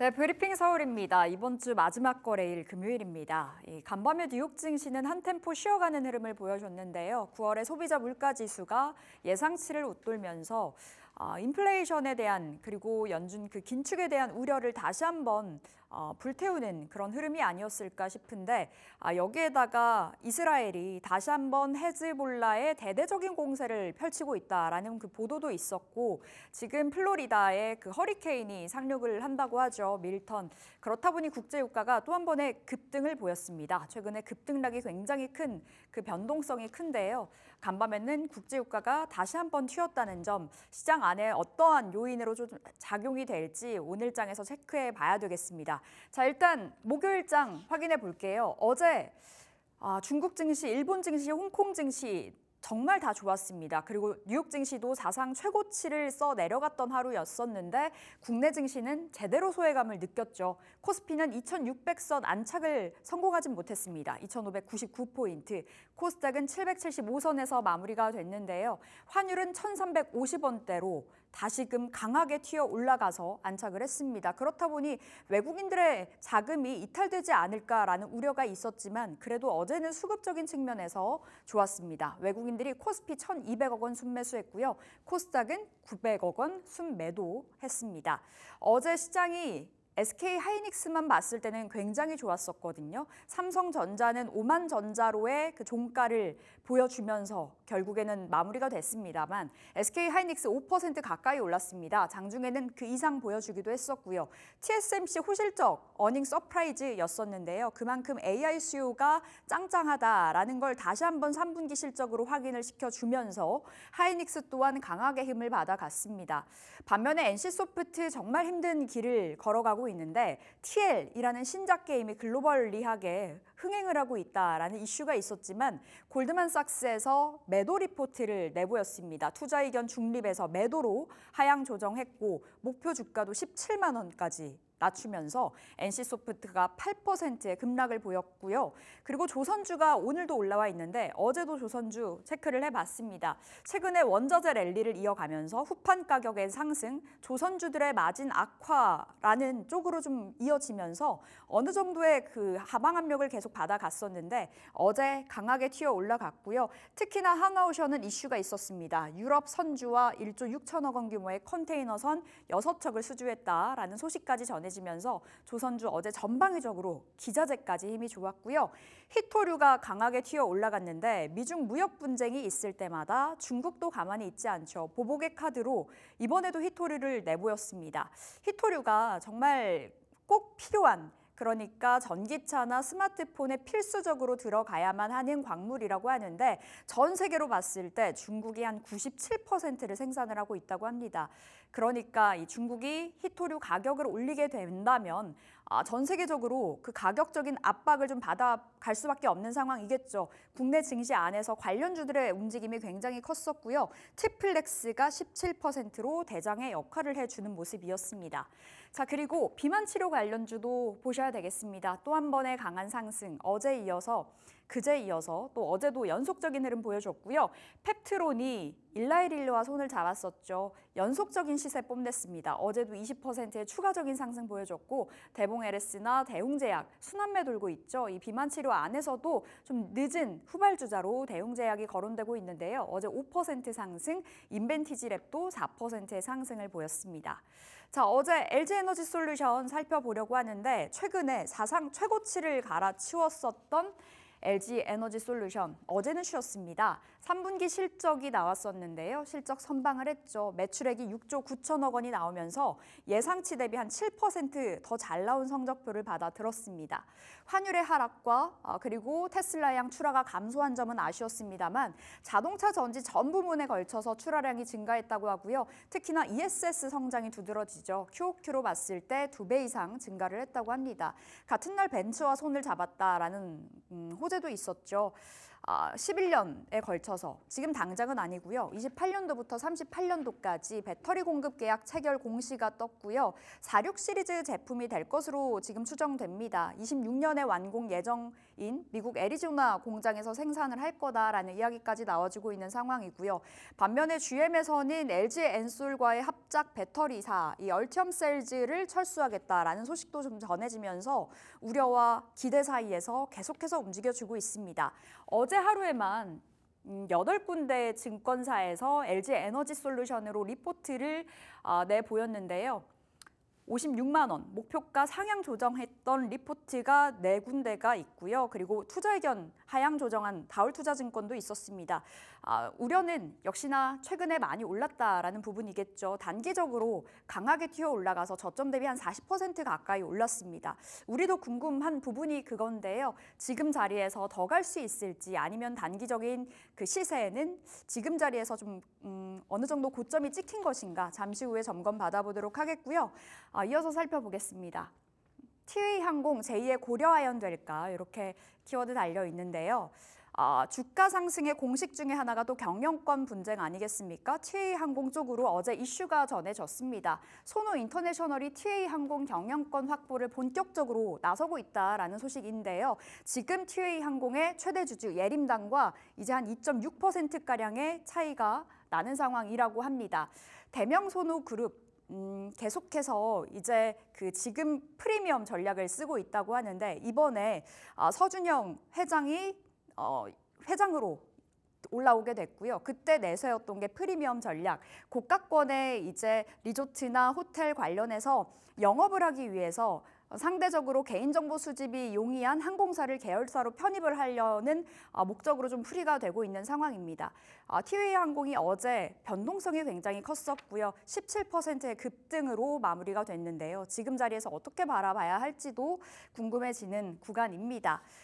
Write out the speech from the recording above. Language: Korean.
네, 브리핑 서울입니다. 이번 주 마지막 거래일 금요일입니다. 간밤의 뉴욕 증시는 한 템포 쉬어가는 흐름을 보여줬는데요. 9월의 소비자 물가 지수가 예상치를 웃돌면서 어, 인플레이션에 대한 그리고 연준 그 긴축에 대한 우려를 다시 한번 어, 불태우는 그런 흐름이 아니었을까 싶은데 아, 여기에다가 이스라엘이 다시 한번 헤즈볼라의 대대적인 공세를 펼치고 있다라는 그 보도도 있었고 지금 플로리다에 그 허리케인이 상륙을 한다고 하죠 밀턴 그렇다 보니 국제유가가 또 한 번의 급등을 보였습니다 최근에 급등락이 굉장히 큰 그 변동성이 큰데요 간밤에는 국제유가가 다시 한번 튀었다는 점, 시장 안에 어떠한 요인으로 좀 작용이 될지 오늘 장에서 체크해 봐야 되겠습니다. 자, 일단 목요일 장 확인해 볼게요. 어제 아, 중국 증시, 일본 증시, 홍콩 증시 정말 다 좋았습니다. 그리고 뉴욕 증시도 사상 최고치를 써 내려갔던 하루였었는데 국내 증시는 제대로 소외감을 느꼈죠. 코스피는 2600선 안착을 성공하진 못했습니다. 2599포인트, 코스닥은 775선에서 마무리가 됐는데요. 환율은 1350원대로 다시금 강하게 튀어 올라가서 안착을 했습니다. 그렇다 보니 외국인들의 자금이 이탈되지 않을까라는 우려가 있었지만 그래도 어제는 수급적인 측면에서 좋았습니다. 외국인들이 코스피 1,200억 원 순매수했고요. 코스닥은 900억 원 순매도했습니다. 어제 시장이 SK 하이닉스만 봤을 때는 굉장히 좋았었거든요. 삼성전자는 오만 전자로의 그 종가를 보여주면서 결국에는 마무리가 됐습니다만 SK 하이닉스 5% 가까이 올랐습니다. 장중에는 그 이상 보여주기도 했었고요. TSMC 호실적 어닝 서프라이즈였었는데요. 그만큼 AI 수요가 짱짱하다라는 걸 다시 한번 3분기 실적으로 확인을 시켜주면서 하이닉스 또한 강하게 힘을 받아갔습니다. 반면에 NC소프트 정말 힘든 길을 걸어가고 가고 있는데 TL이라는 신작 게임이 글로벌리하게 흥행을 하고 있다라는 이슈가 있었지만 골드만삭스에서 매도 리포트를 내보였습니다. 투자 의견 중립에서 매도로 하향 조정했고 목표 주가도 17만 원까지 낮추면서 NC소프트가 8%의 급락을 보였고요. 그리고 조선주가 오늘도 올라와 있는데 어제도 조선주 체크를 해봤습니다. 최근에 원자재 랠리를 이어가면서 후판 가격의 상승, 조선주들의 마진 악화라는 쪽으로 좀 이어지면서 어느 정도의 그 하방 압력을 계속 받아갔었는데 어제 강하게 튀어 올라갔고요. 특히나 항아우션은 이슈가 있었습니다. 유럽 선주와 1조 6천억 원 규모의 컨테이너선 6척을 수주했다라는 소식까지 전해 강해지면서 조선주 어제 전방위적으로 기자재까지 힘이 좋았고요. 히토류가 강하게 튀어 올라갔는데 미중 무역 분쟁이 있을 때마다 중국도 가만히 있지 않죠. 보복의 카드로 이번에도 히토류를 내보였습니다. 히토류가 정말 꼭 필요한 그러니까 전기차나 스마트폰에 필수적으로 들어가야만 하는 광물이라고 하는데 전 세계로 봤을 때 중국이 한 97%를 생산을 하고 있다고 합니다. 그러니까 이 중국이 히토류 가격을 올리게 된다면 아, 전 세계적으로 그 가격적인 압박을 좀 받아갈 수밖에 없는 상황이겠죠. 국내 증시 안에서 관련주들의 움직임이 굉장히 컸었고요. 티플렉스가 17%로 대장의 역할을 해주는 모습이었습니다. 자 그리고 비만 치료 관련주도 보셔야 되겠습니다. 또 한 번의 강한 상승 어제 이어서 그제 이어서 또 어제도 연속적인 흐름 보여줬고요. 펩트론이 일라이릴리와 손을 잡았었죠. 연속적인 시세 뽐냈습니다. 어제도 20%의 추가적인 상승 보여줬고 대봉 LS나 대웅제약 순환매 돌고 있죠. 이 비만 치료 안에서도 좀 늦은 후발주자로 대웅제약이 거론되고 있는데요. 어제 5% 상승, 인벤티지랩도 4%의 상승을 보였습니다. 자, 어제 LG 에너지 솔루션 살펴보려고 하는데 최근에 사상 최고치를 갈아치웠었던 LG 에너지 솔루션 어제는 쉬었습니다. 3분기 실적이 나왔었는데요. 실적 선방을 했죠. 매출액이 6조 9천억 원이 나오면서 예상치 대비 한 7%더 잘 나온 성적표를 받아 들었습니다. 환율의 하락과 아, 그리고 테슬라양 출하가 감소한 점은 아쉬웠습니다만 자동차 전지 전 부문에 걸쳐서 출하량이 증가했다고 하고요. 특히나 ESS 성장이 두드러지죠. QOQ로 봤을 때 두 배 이상 증가를 했다고 합니다. 같은 날 벤츠와 손을 잡았다라는 음, 호 어제도 있었죠. 아, 11년에 걸쳐서 지금 당장은 아니고요. 28년도부터 38년도까지 배터리 공급 계약 체결 공시가 떴고요. 46 시리즈 제품이 될 것으로 지금 추정됩니다. 26년에 완공 예정인 미국 애리조나 공장에서 생산을 할 거다라는 이야기까지 나와지고 있는 상황이고요. 반면에 GM에서는 LG 엔솔과의 합작 배터리사 이 얼티엄 셀즈를 철수하겠다라는 소식도 좀 전해지면서 우려와 기대 사이에서 계속해서 움직여주고 있습니다. 어제 어제 하루에만 8 음, 군데 증권사에서 LG 에너지 솔루션으로 리포트를 아, 내보였는데요. 56만 원 목표가 상향 조정했던 리포트가 네 군데가 있고요. 그리고 투자의견 하향 조정한 다울투자증권도 있었습니다. 아, 우려는 역시나 최근에 많이 올랐다라는 부분이겠죠. 단기적으로 강하게 튀어 올라가서 저점 대비 한 40% 가까이 올랐습니다. 우리도 궁금한 부분이 그건데요. 지금 자리에서 더 갈 수 있을지 아니면 단기적인 그 시세는 지금 자리에서 좀 음, 어느 정도 고점이 찍힌 것인가 잠시 후에 점검 받아보도록 하겠고요. 아, 아, 이어서 살펴보겠습니다. TA항공 제2의 고려하연 될까 이렇게 키워드 달려 있는데요. 어, 주가 상승의 공식 중에 하나가 또 경영권 분쟁 아니겠습니까? TA항공 쪽으로 어제 이슈가 전해졌습니다. 소노 인터내셔널이 TA항공 경영권 확보를 본격적으로 나서고 있다라는 소식인데요. 지금 TA항공의 최대 주주 예림당과 이제 한 2.6%가량의 차이가 나는 상황이라고 합니다. 대명소노 그룹 음, 계속해서 이제 그 지금 프리미엄 전략을 쓰고 있다고 하는데 이번에 아, 서준영 회장이 어, 회장으로 올라오게 됐고요. 그때 내세웠던 게 프리미엄 전략, 고가권의 이제 리조트나 호텔 관련해서 영업을 하기 위해서 어, 상대적으로 개인정보 수집이 용이한 항공사를 계열사로 편입을 하려는 어, 목적으로 좀 풀이가 되고 있는 상황입니다. 어, 티웨이 항공이 어제 변동성이 굉장히 컸었고요. 17%의 급등으로 마무리가 됐는데요. 지금 자리에서 어떻게 바라봐야 할지도 궁금해지는 구간입니다.